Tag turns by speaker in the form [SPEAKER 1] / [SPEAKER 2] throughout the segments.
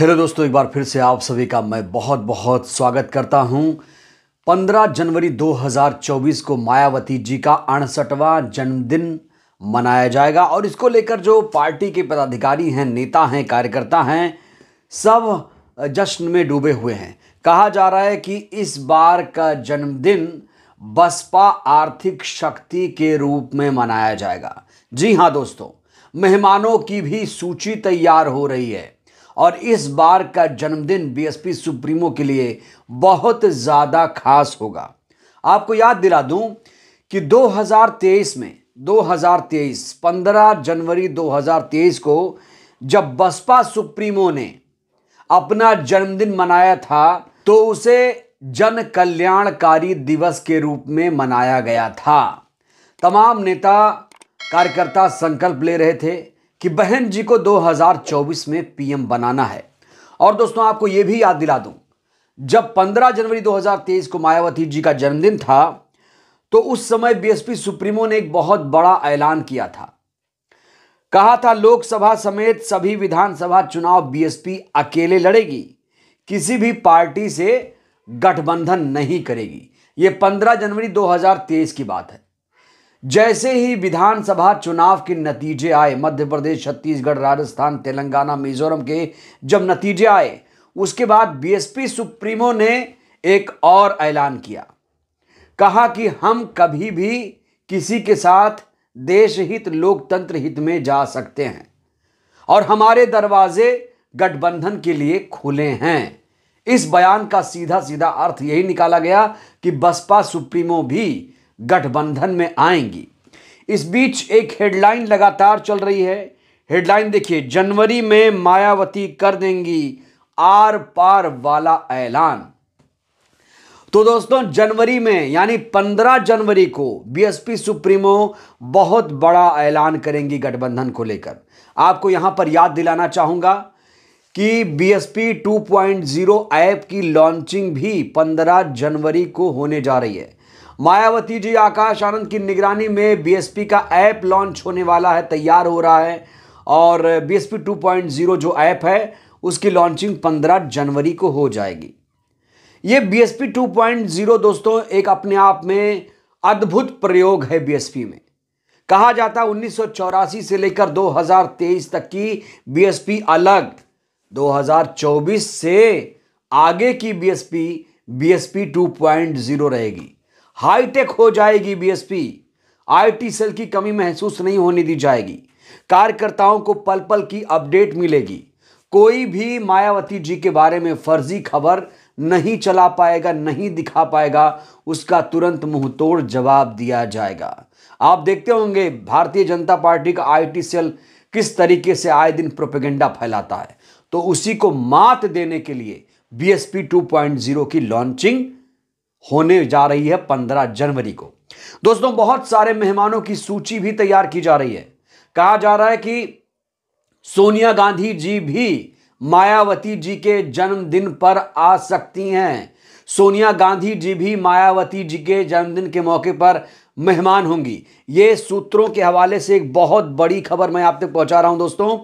[SPEAKER 1] hello दोस्तों एक बार फिर से आप सभी का मैं बहुत बहुत स्वागत करता हूं 15 जनवरी 2024 को मायावती जी का अड़सठवा जन्मदिन मनाया जाएगा और इसको लेकर जो पार्टी के पदाधिकारी हैं नेता हैं कार्यकर्ता हैं सब जश्न में डूबे हुए हैं कहा जा रहा है कि इस बार का जन्मदिन बसपा आर्थिक शक्ति के रूप में मनाया जाएगा जी हाँ दोस्तों मेहमानों की भी सूची तैयार हो रही है और इस बार का जन्मदिन बीएसपी सुप्रीमो के लिए बहुत ज़्यादा खास होगा आपको याद दिला दूं कि 2023 में 2023 15 जनवरी 2023 को जब बसपा सुप्रीमो ने अपना जन्मदिन मनाया था तो उसे जन कल्याणकारी दिवस के रूप में मनाया गया था तमाम नेता कार्यकर्ता संकल्प ले रहे थे कि बहन जी को 2024 में पीएम बनाना है और दोस्तों आपको यह भी याद दिला दूं जब 15 जनवरी 2023 को मायावती जी का जन्मदिन था तो उस समय बीएसपी सुप्रीमो ने एक बहुत बड़ा ऐलान किया था कहा था लोकसभा समेत सभी विधानसभा चुनाव बीएसपी अकेले लड़ेगी किसी भी पार्टी से गठबंधन नहीं करेगी ये 15 जनवरी 2023 की बात है जैसे ही विधानसभा चुनाव के नतीजे आए मध्य प्रदेश छत्तीसगढ़ राजस्थान तेलंगाना मिजोरम के जब नतीजे आए उसके बाद बीएसपी सुप्रीमो ने एक और ऐलान किया कहा कि हम कभी भी किसी के साथ देश हित लोकतंत्र हित में जा सकते हैं और हमारे दरवाजे गठबंधन के लिए खुले हैं इस बयान का सीधा सीधा अर्थ यही निकाला गया कि बसपा सुप्रीमो भी गठबंधन में आएंगी इस बीच एक हेडलाइन लगातार चल रही है हेडलाइन देखिए जनवरी में मायावती कर देंगी आर पार वाला ऐलान तो दोस्तों जनवरी में यानी 15 जनवरी को बीएसपी सुप्रीमो बहुत बड़ा ऐलान करेंगी गठबंधन को लेकर आपको यहां पर याद दिलाना चाहूंगा कि बीएसपी 2.0 ऐप की लॉन्चिंग भी 15 जनवरी को होने जा रही है मायावती जी आकाश आनंद की निगरानी में बीएसपी का ऐप लॉन्च होने वाला है तैयार हो रहा है और बीएसपी 2.0 जो ऐप है उसकी लॉन्चिंग 15 जनवरी को हो जाएगी ये बीएसपी 2.0 दोस्तों एक अपने आप में अद्भुत प्रयोग है बीएसपी में कहा जाता है उन्नीस से लेकर 2023 तक की बीएसपी अलग 2024 से आगे की बीएसपी बीएसपी 2.0 रहेगी हाईटेक हो जाएगी बीएसपी आईटी सेल की कमी महसूस नहीं होने दी जाएगी कार्यकर्ताओं को पल पल की अपडेट मिलेगी कोई भी मायावती जी के बारे में फर्जी खबर नहीं चला पाएगा नहीं दिखा पाएगा उसका तुरंत तोड़ जवाब दिया जाएगा आप देखते होंगे भारतीय जनता पार्टी का आईटी सेल किस तरीके से आए दिन प्रोपेगेंडा फैलाता है तो उसी को मात देने के लिए बीएसपी 2.0 की लॉन्चिंग होने जा रही है पंद्रह जनवरी को दोस्तों बहुत सारे मेहमानों की सूची भी तैयार की जा रही है कहा जा रहा है कि सोनिया गांधी जी भी मायावती जी के जन्मदिन पर आ सकती हैं सोनिया गांधी जी भी मायावती जी के जन्मदिन के मौके पर मेहमान होंगी ये सूत्रों के हवाले से एक बहुत बड़ी खबर मैं आप तक पहुंचा रहा हूं दोस्तों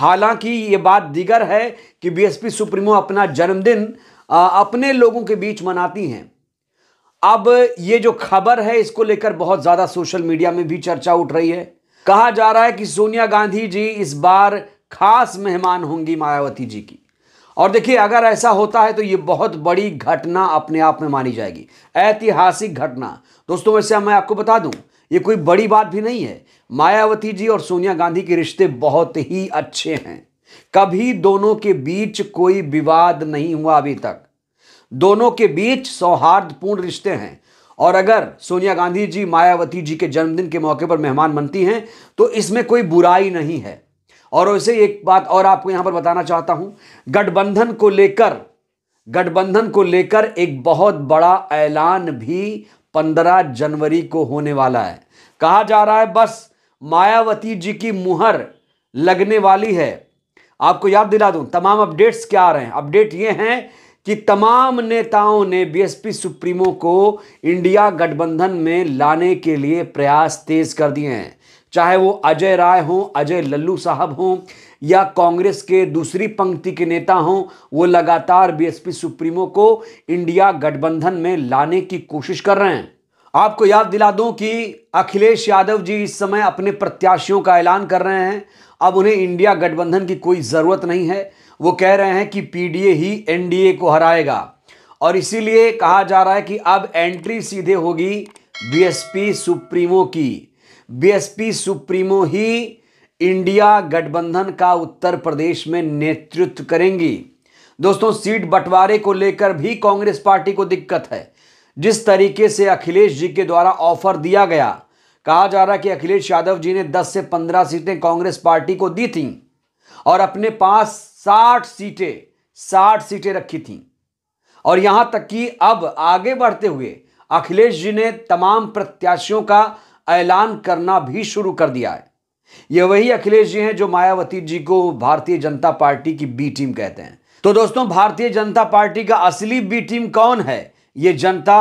[SPEAKER 1] हालांकि ये बात दिगर है कि बीएसपी सुप्रीमो अपना जन्मदिन अपने लोगों के बीच मनाती हैं अब ये जो खबर है इसको लेकर बहुत ज़्यादा सोशल मीडिया में भी चर्चा उठ रही है कहा जा रहा है कि सोनिया गांधी जी इस बार खास मेहमान होंगी मायावती जी की और देखिए अगर ऐसा होता है तो ये बहुत बड़ी घटना अपने आप में मानी जाएगी ऐतिहासिक घटना दोस्तों वैसे मैं आपको बता दूं ये कोई बड़ी बात भी नहीं है मायावती जी और सोनिया गांधी के रिश्ते बहुत ही अच्छे हैं कभी दोनों के बीच कोई विवाद नहीं हुआ अभी तक दोनों के बीच सौहार्दपूर्ण रिश्ते हैं और अगर सोनिया गांधी जी मायावती जी के जन्मदिन के मौके पर मेहमान बनती हैं तो इसमें कोई बुराई नहीं है और वैसे एक बात और आपको यहां पर बताना चाहता हूं गठबंधन को लेकर गठबंधन को लेकर एक बहुत बड़ा ऐलान भी 15 जनवरी को होने वाला है कहा जा रहा है बस मायावती जी की मुहर लगने वाली है आपको याद दिला दूं तमाम अपडेट्स क्या आ रहे हैं अपडेट ये हैं कि तमाम नेताओं ने बीएसपी सुप्रीमो को इंडिया गठबंधन में लाने के लिए प्रयास तेज कर दिए हैं चाहे वो अजय राय हों अजय लल्लू साहब हों या कांग्रेस के दूसरी पंक्ति के नेता हों वो लगातार बीएसपी सुप्रीमो को इंडिया गठबंधन में लाने की कोशिश कर रहे हैं आपको याद दिला दूं कि अखिलेश यादव जी इस समय अपने प्रत्याशियों का ऐलान कर रहे हैं अब उन्हें इंडिया गठबंधन की कोई ज़रूरत नहीं है वो कह रहे हैं कि पीडीए ही एनडीए को हराएगा और इसीलिए कहा जा रहा है कि अब एंट्री सीधे होगी बीएसपी सुप्रीमो की बीएसपी सुप्रीमो ही इंडिया गठबंधन का उत्तर प्रदेश में नेतृत्व करेंगी दोस्तों सीट बंटवारे को लेकर भी कांग्रेस पार्टी को दिक्कत है जिस तरीके से अखिलेश जी के द्वारा ऑफर दिया गया कहा जा रहा है कि अखिलेश यादव जी ने 10 से 15 सीटें कांग्रेस पार्टी को दी थीं और अपने पास 60 सीटें 60 सीटें रखी थीं और यहां तक कि अब आगे बढ़ते हुए अखिलेश जी ने तमाम प्रत्याशियों का ऐलान करना भी शुरू कर दिया है ये वही अखिलेश जी हैं जो मायावती जी को भारतीय जनता पार्टी की बी टीम कहते हैं तो दोस्तों भारतीय जनता पार्टी का असली बी टीम कौन है ये जनता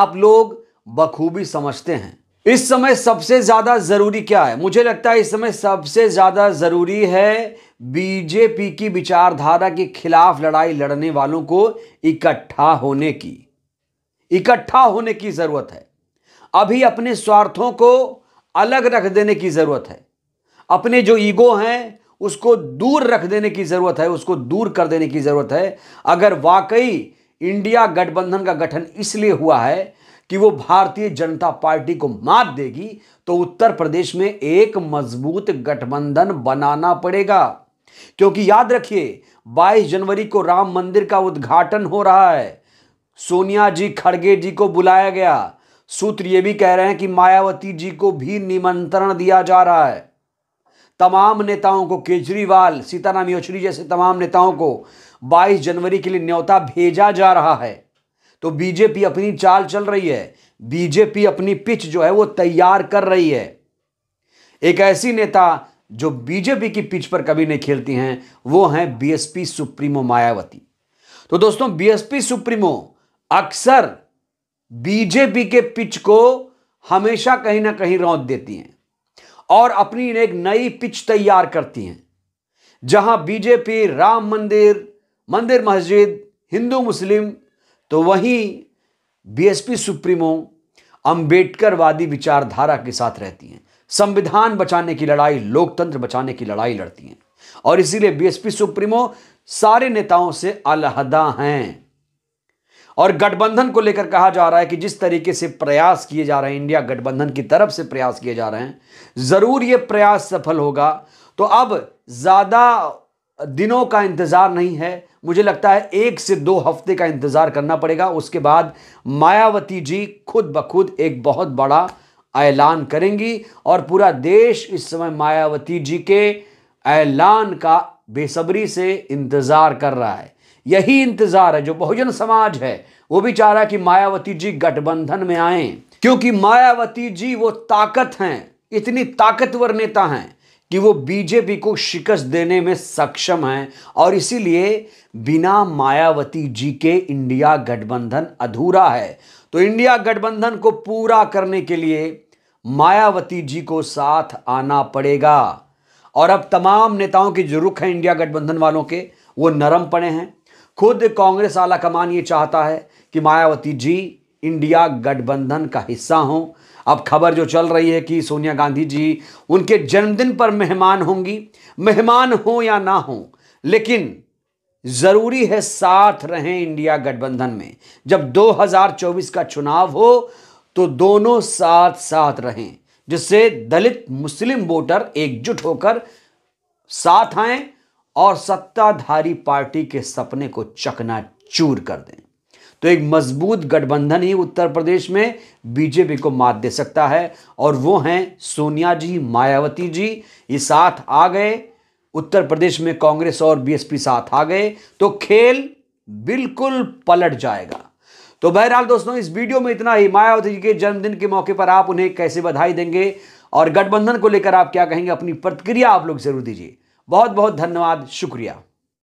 [SPEAKER 1] आप लोग बखूबी समझते हैं इस समय सबसे ज़्यादा ज़रूरी क्या है मुझे लगता है इस समय सबसे ज़्यादा ज़रूरी है बीजेपी की विचारधारा के खिलाफ लड़ाई लड़ने वालों को इकट्ठा होने की इकट्ठा होने की ज़रूरत है अभी अपने स्वार्थों को अलग रख देने की ज़रूरत है अपने जो ईगो हैं उसको दूर रख देने की ज़रूरत है उसको दूर कर देने की ज़रूरत है अगर वाकई इंडिया गठबंधन का गठन इसलिए हुआ है कि वो भारतीय जनता पार्टी को मात देगी तो उत्तर प्रदेश में एक मजबूत गठबंधन बनाना पड़ेगा क्योंकि याद रखिए 22 जनवरी को राम मंदिर का उद्घाटन हो रहा है सोनिया जी खड़गे जी को बुलाया गया सूत्र ये भी कह रहे हैं कि मायावती जी को भी निमंत्रण दिया जा रहा है तमाम नेताओं को केजरीवाल सीताराम योचरी जैसे तमाम नेताओं को 22 जनवरी के लिए न्योता भेजा जा रहा है तो बीजेपी अपनी चाल चल रही है बीजेपी अपनी पिच जो है वो तैयार कर रही है एक ऐसी नेता जो बीजेपी की पिच पर कभी नहीं खेलती हैं वो हैं बीएसपी सुप्रीमो मायावती तो दोस्तों बीएसपी सुप्रीमो अक्सर बीजेपी के पिच को हमेशा कहीं ना कहीं रौद देती हैं और अपनी एक नई पिच तैयार करती हैं जहां बीजेपी राम मंदिर मंदिर मस्जिद हिंदू मुस्लिम तो वही बीएसपी सुप्रीमो अंबेडकरवादी विचारधारा के साथ रहती हैं संविधान बचाने की लड़ाई लोकतंत्र बचाने की लड़ाई लड़ती हैं और इसीलिए बीएसपी सुप्रीमो सारे नेताओं से अलहदा हैं और गठबंधन को लेकर कहा जा रहा है कि जिस तरीके से प्रयास किए जा रहे हैं इंडिया गठबंधन की तरफ से प्रयास किए जा रहे हैं ज़रूर यह प्रयास सफल होगा तो अब ज़्यादा दिनों का इंतज़ार नहीं है मुझे लगता है एक से दो हफ्ते का इंतज़ार करना पड़ेगा उसके बाद मायावती जी खुद ब खुद एक बहुत बड़ा ऐलान करेंगी और पूरा देश इस समय मायावती जी के ऐलान का बेसब्री से इंतज़ार कर रहा है यही इंतज़ार है जो बहुजन समाज है वो भी चाह रहा है कि मायावती जी गठबंधन में आए क्योंकि मायावती जी वो ताकत हैं इतनी ताकतवर नेता हैं कि वो बीजेपी को शिकस्त देने में सक्षम है और इसीलिए बिना मायावती जी के इंडिया गठबंधन अधूरा है तो इंडिया गठबंधन को पूरा करने के लिए मायावती जी को साथ आना पड़ेगा और अब तमाम नेताओं के जो रुख है इंडिया गठबंधन वालों के वो नरम पड़े हैं खुद कांग्रेस आला कमान ये चाहता है कि मायावती जी इंडिया गठबंधन का हिस्सा हों अब खबर जो चल रही है कि सोनिया गांधी जी उनके जन्मदिन पर मेहमान होंगी मेहमान हो या ना हो लेकिन ज़रूरी है साथ रहें इंडिया गठबंधन में जब 2024 का चुनाव हो तो दोनों साथ साथ रहें जिससे दलित मुस्लिम वोटर एकजुट होकर साथ आएं और सत्ताधारी पार्टी के सपने को चकना चूर कर दें तो एक मजबूत गठबंधन ही उत्तर प्रदेश में बीजेपी को मात दे सकता है और वो हैं सोनिया जी मायावती जी ये साथ आ गए उत्तर प्रदेश में कांग्रेस और बीएसपी साथ आ गए तो खेल बिल्कुल पलट जाएगा तो बहरहाल दोस्तों इस वीडियो में इतना ही मायावती जी के जन्मदिन के मौके पर आप उन्हें कैसे बधाई देंगे और गठबंधन को लेकर आप क्या कहेंगे अपनी प्रतिक्रिया आप लोग जरूर दीजिए बहुत बहुत धन्यवाद शुक्रिया